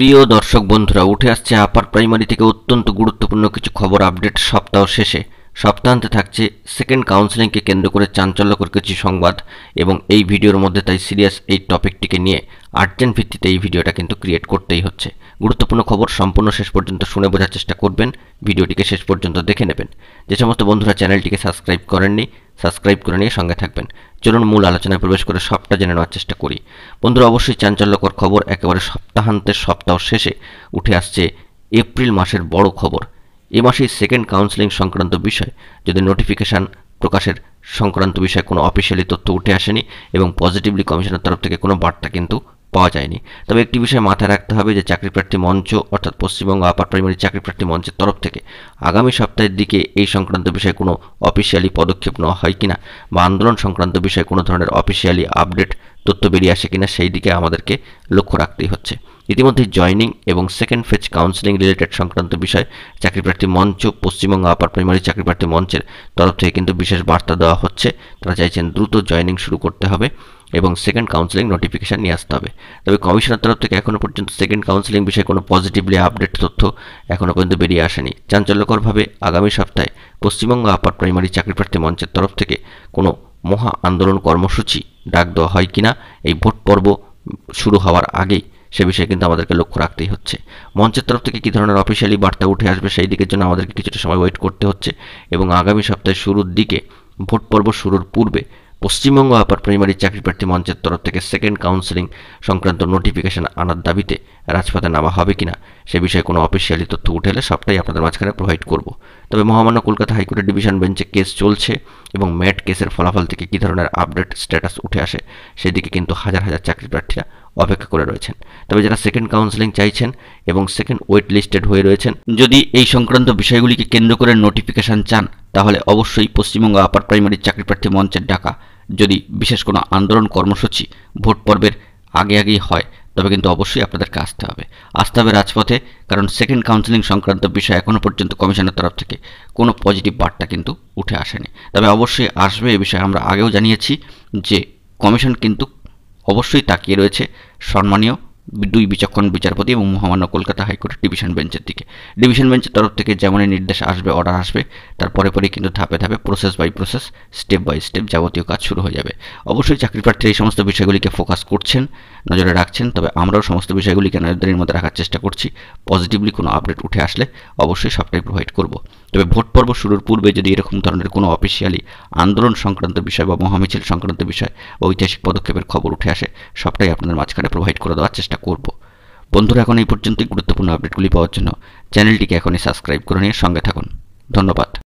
প্রিয় দর্শক বন্ধুরা উঠে আসছে আপার প্রাইমারি থেকে অত্যন্ত গুরুত্বপূর্ণ কিছু খবর আপডেট সপ্তাহ শেষে সপ্তাহান্তে থাকছে সেকেন্ড কাউন্সেলিংকে কেন্দ্র করে চাঞ্চল্যকর কিছু সংবাদ এবং এই ভিডিওর মধ্যে তাই সিরিয়াস এই টপিকটিকে নিয়ে আর্জেন্ট ভিত্তিতে এই ভিডিওটা কিন্তু ক্রিয়েট করতেই হচ্ছে গুরুত্বপূর্ণ খবর সম্পূর্ণ শেষ পর্যন্ত শুনে বোঝার চেষ্টা করবেন ভিডিওটিকে শেষ পর্যন্ত দেখে নেবেন যে সমস্ত বন্ধুরা চ্যানেলটিকে সাবস্ক্রাইব করেননি সাবস্ক্রাইব করে নিয়ে সঙ্গে থাকবেন চলুন মূল আলোচনায় প্রবেশ করে সবটা জেনে নেওয়ার চেষ্টা করি বন্ধুরা অবশ্যই চাঞ্চল্যকর খবর একেবারে সপ্তাহান্তের সপ্তাহ শেষে উঠে আসছে এপ্রিল মাসের বড় খবর এ মাসেই সেকেন্ড কাউন্সেলিং সংক্রান্ত বিষয় যদি নোটিফিকেশান প্রকাশের সংক্রান্ত বিষয়ে কোনো অফিসিয়ালি তথ্য উঠে আসেনি এবং পজিটিভলি কমিশনের তরফ থেকে কোনো বার্তা কিন্তু পাওয়া যায়নি তবে একটি বিষয় মাথায় রাখতে হবে যে চাকরি প্রার্থী মঞ্চ অর্থাৎ পশ্চিমবঙ্গ আপার প্রাইমারি চাকরি প্রার্থী মঞ্চের তরফ থেকে আগামী সপ্তাহের দিকে এই সংক্রান্ত বিষয়ে কোনো অফিসিয়ালি পদক্ষেপ নেওয়া হয় কিনা বা আন্দোলন সংক্রান্ত বিষয়ে কোনো ধরনের অফিসিয়ালি আপডেট তথ্য বেরিয়ে আসে কিনা সেই দিকে আমাদেরকে লক্ষ্য রাখতেই হচ্ছে ইতিমধ্যে জয়নিং এবং সেকেন্ড ফেজ কাউন্সিলিং রিলেটেড সংক্রান্ত বিষয় চাকরি প্রার্থী মঞ্চ পশ্চিমবঙ্গ আপার প্রাইমারি চাকরি প্রার্থী মঞ্চের তরফ থেকে কিন্তু বিশেষ বার্তা দেওয়া হচ্ছে তারা চাইছেন দ্রুত জয়নিং শুরু করতে হবে এবং সেকেন্ড কাউন্সিলিং নোটিফিকেশান নিয়ে আসতে হবে তবে কমিশনের তরফ থেকে এখনও পর্যন্ত সেকেন্ড কাউন্সিলিং বিষয়ে কোনো পজিটিভলি আপডেট তথ্য এখনও পর্যন্ত বেরিয়ে আসেনি চাঞ্চল্যকরভাবে আগামী সপ্তাহে পশ্চিমবঙ্গ আপার প্রাইমারি চাকরি প্রার্থী মঞ্চের তরফ থেকে কোনো মহা আন্দোলন কর্মসূচি ডাক দেওয়া হয় কিনা এই ভোট পর্ব শুরু হওয়ার আগেই সে বিষয়ে কিন্তু আমাদেরকে লক্ষ্য রাখতেই হচ্ছে মঞ্চের তরফ থেকে কী ধরনের অফিসিয়ালি বার্তা উঠে আসবে সেই দিকের জন্য আমাদেরকে কিছুটা সময় ওয়েট করতে হচ্ছে এবং আগামী সপ্তাহের শুরুর দিকে ভোট পর্ব শুরুর পূর্বে পশ্চিমবঙ্গ আপার প্রাইমারি চাকরি প্রার্থী মঞ্চের তরফ থেকে সেকেন্ড কাউন্সেলিং সংক্রান্ত নোটিফিকেশন আনার দাবিতে রাজপথে নামা হবে কিনা সে বিষয়ে কোনো অফিসিয়ালি তথ্য উঠে এলে সবটাই আপনাদের মাঝখানে প্রোভাইড করব তবে মহামান্য কলকাতা হাইকোর্টের ডিভিশন বেঞ্চে কেস চলছে এবং ম্যাট কেসের ফলাফল থেকে কী ধরনের আপডেট স্ট্যাটাস উঠে আসে সেদিকে কিন্তু হাজার হাজার চাকরি প্রার্থীরা অপেক্ষা করে রয়েছেন তবে যারা সেকেন্ড কাউন্সেলিং চাইছেন এবং সেকেন্ড ওয়েট লিস্টেড হয়ে রয়েছেন যদি এই সংক্রান্ত বিষয়গুলিকে কেন্দ্র করে নোটিফিকেশন চান তাহলে অবশ্যই পশ্চিমবঙ্গ আপার প্রাইমারি চাকরি প্রার্থী মঞ্চের ডাকা যদি বিশেষ কোনো আন্দোলন কর্মসূচি ভোট পর্বের আগে আগেই হয় তবে কিন্তু অবশ্যই আপনাদেরকে আসতে হবে আসতে হবে রাজপথে কারণ সেকেন্ড কাউন্সিলিং সংক্রান্ত বিষয় এখনও পর্যন্ত কমিশনের তরফ থেকে কোনো পজিটিভ বার্তা কিন্তু উঠে আসেনি তবে অবশ্যই আসবে এ বিষয়ে আমরা আগেও জানিয়েছি যে কমিশন কিন্তু অবশ্যই তাকিয়ে রয়েছে সম্মানীয় দুই বিচক্ষণ বিচারপতি এবং মহামান্য কলকাতা হাইকোর্টের ডিভিশন বেঞ্চের দিকে ডিভিশন বেঞ্চের তরফ থেকে যেমনই নির্দেশ আসবে অর্ডার আসবে তার পরে পরেই কিন্তু ধাপে ধাপে process by process step by step যাবতীয় কাজ শুরু হয়ে যাবে অবশ্যই চাকরি প্রার্থীরা এই সমস্ত বিষয়গুলিকে ফোকাস করছেন নজরে রাখছেন তবে আমরাও সমস্ত বিষয়গুলিকে নজরদারির মধ্যে রাখার চেষ্টা করছি পজিটিভলি কোনো আপডেট উঠে আসলে অবশ্যই সবটাই প্রোভাইড করব তবে ভোট পর্ব শুরুর পূর্বে যদি এরকম ধরনের কোনো অফিসিয়ালি আন্দোলন সংক্রান্ত বিষয় বা মহামিছিল সংক্রান্ত বিষয় বা ঐতিহাসিক পদক্ষেপের খবর উঠে আসে সবটাই আপনাদের মাঝখানে প্রোভাইড করে দেওয়ার চেষ্টা করব বন্ধুরা এখন এই পর্যন্তই গুরুত্বপূর্ণ আপডেটগুলি পাওয়ার জন্য চ্যানেলটিকে এখনই সাবস্ক্রাইব করে নিয়ে সঙ্গে থাকুন ধন্যবাদ